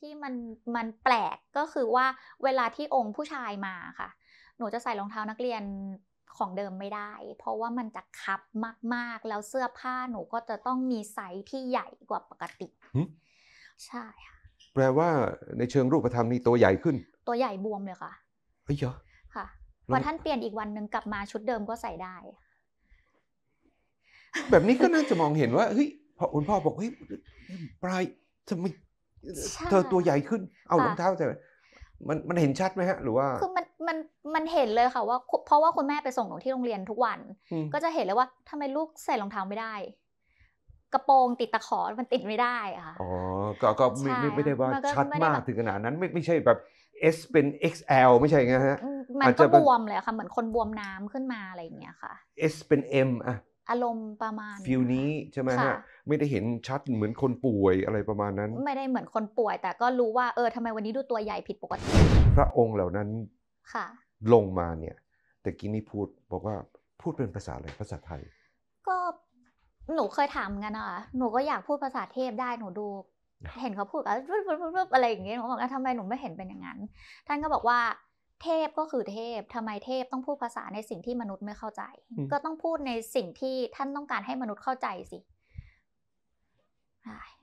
ที่มันมันแปลกก็คือว่าเวลาที่องค์ผู้ชายมาค่ะ หนูจะใส่รองเท้านักเรียนของเดิมไม่ได้ เพราะว่ามันจะคับมากๆแล้วเสื้อผ้าหนูก็จะต้องมีไซส์ที่ใหญ่กว่าปกติใช่ค่ะ แปลว่าในเชิงรูปธรรมนี่ตัวใหญ่ขึ้น ตัวใหญ่บวมเลยค่ะเฮ้ยเหรอค่ะ พอท่านเปลี่ยนอีกวันหนึ่งกลับมาชุดเดิมก็ใส่ได้ แบบนี้ก็น่าจะมองเห็นว่าเฮ้ยพอคุณพ่อบอกเฮ้ยปลายทำไมเธอตัวใหญ่ขึ้น เอารองเท้าใส่มันมันเห็นชัดไหมฮะ หรือว่า คือมันมันมันเห็นเลยค่ะว่า เพราะว่าคุณแม่ไปส่งหนูที่โรงเรียนทุกวัน ก็จะเห็นเลยว่าทำไมลูกใส่รองเท้าไม่ได้ กระโปรงติดตะขอมันติดไม่ได้ค่ะ อ๋อ ก็ก็ไม่ไม่ได้ว่าชัดมากถึงขนาดนั้นไม่ไม่ใช่แบบ S เป็น XL ไม่ใช่ไงฮะ มันก็บวมเลยค่ะเหมือนคนบวมน้ำขึ้นมาอะไรอย่างเงี้ยค่ะ S เป็น M อ่ะอารมณ์ประมาณฟิลนี้ใช่ไหมฮะ ไม่ได้เห็นชัดเหมือนคนป่วยอะไรประมาณนั้น ไม่ได้เหมือนคนป่วยแต่ก็รู้ว่า เออทำไมวันนี้ดูตัวใหญ่ผิดปกติ พระองค์เหล่านั้นค่ะ ลงมาเนี่ยแต่กินนี่พูดบอกว่าพูดเป็นภาษาอะไรภาษาไทย ก็หนูเคยถามกันอ่ะ หนูก็อยากพูดภาษาเทพได้หนูดู เห็นเขาพูดอะไรอย่างเงี้ยหนูบอกว่าทำไมหนูไม่เห็นเป็นอย่างนั้นท่านก็บอกว่าเทพก็คือเทพทำไมเทพต้องพูดภาษาในสิ่งที่มนุษย์ไม่เข้าใจ ก็ต้องพูดในสิ่งที่ท่านต้องการให้มนุษย์เข้าใจสิ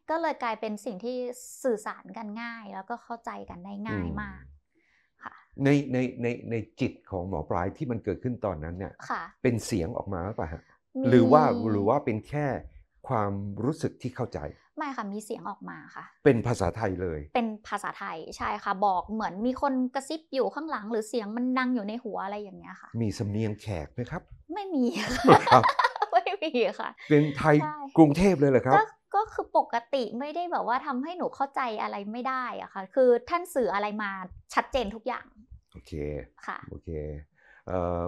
ก็เลยกลายเป็นสิ่งที่สื่อสารกันง่ายแล้วก็เข้าใจกันได้ง่ายมาก ค่ะ ในในในในจิตของหมอปลายที่มันเกิดขึ้นตอนนั้น เนี่ยเป็นเสียงออกมาหรือเปล่าหรือว่าหรือว่าเป็นแค่ความรู้สึกที่เข้าใจไม่ค่ะมีเสียงออกมาค่ะ เป็นภาษาไทยเลย เป็นภาษาไทยใช่ค่ะบอกเหมือนมีคนกระซิบอยู่ข้างหลัง หรือเสียงมันดังอยู่ในหัวอะไรอย่างเงี้ยค่ะมีสำเนียงแขกไหมครับ ไม่มีค่ะไม่มีค่ะ เป็นไทยกรุงเทพเลยเหรอครับ ก็คือปกติไม่ได้แบบว่าทำให้หนูเข้าใจอะไรไม่ได้อะค่ะคือ ท่านสื่ออะไรมาชัดเจนทุกอย่าง โอเคค่ะโอเค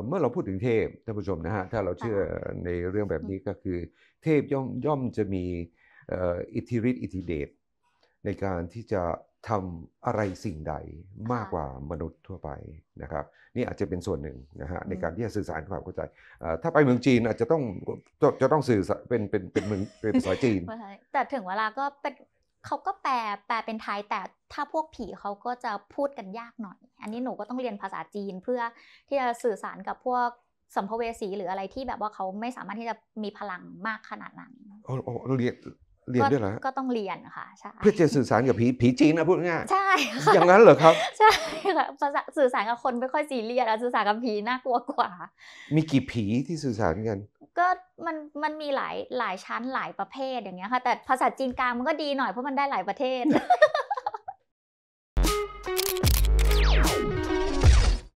เมื่อเราพูดถึงเทพท่านผู้ชมนะฮะถ้าเราเชื่อในเรื่องแบบนี้ก็คือ เทพย่อมย่อมจะมีอิทธิฤทธิอิทธิเดชในการที่จะทำอะไรสิ่งใดมากกว่ามนุษย์ทั่วไปนะครับ นี่อาจจะเป็นส่วนหนึ่งนะฮะในการที่จะสื่อสารความเข้าใจถ้าไปเมืองจีนอาจจะต้องจะต้องสื่อเป็นเป็นเป็นเมืองเป็นภาษาจีน แต่ถึงเวลาก็เป็นเขาก็แปลแปลเป็นไทย แต่ถ้าพวกผีเขาก็จะพูดกันยากหน่อย อันนี้หนูก็ต้องเรียนภาษาจีนเพื่อที่จะสื่อสารกับพวกสัมภเวสีหรืออะไรที่แบบว่าเขาไม่สามารถที่จะมีพลังมากขนาดนั้นโอ้โหเรียนเรียนด้วยเหรอก็ต้องเรียนค่ะใช่เพื่อจะสื่อสารกับผีผีจีนนะพูดง่ายใช่อย่างนั้นเหรอครับใช่ค่ะภาษาสื่อสารกับคนไม่ค่อยซีเรียสสื่อสารกับผีน่ากลัวกว่ามีกี่ผีที่สื่อสารกันก็มันมันมีหลายหลายชั้นหลายประเภทอย่างเงี้ยค่ะแต่ภาษาจีนกลางมันก็ดีหน่อยเพราะมันได้หลายประเทศ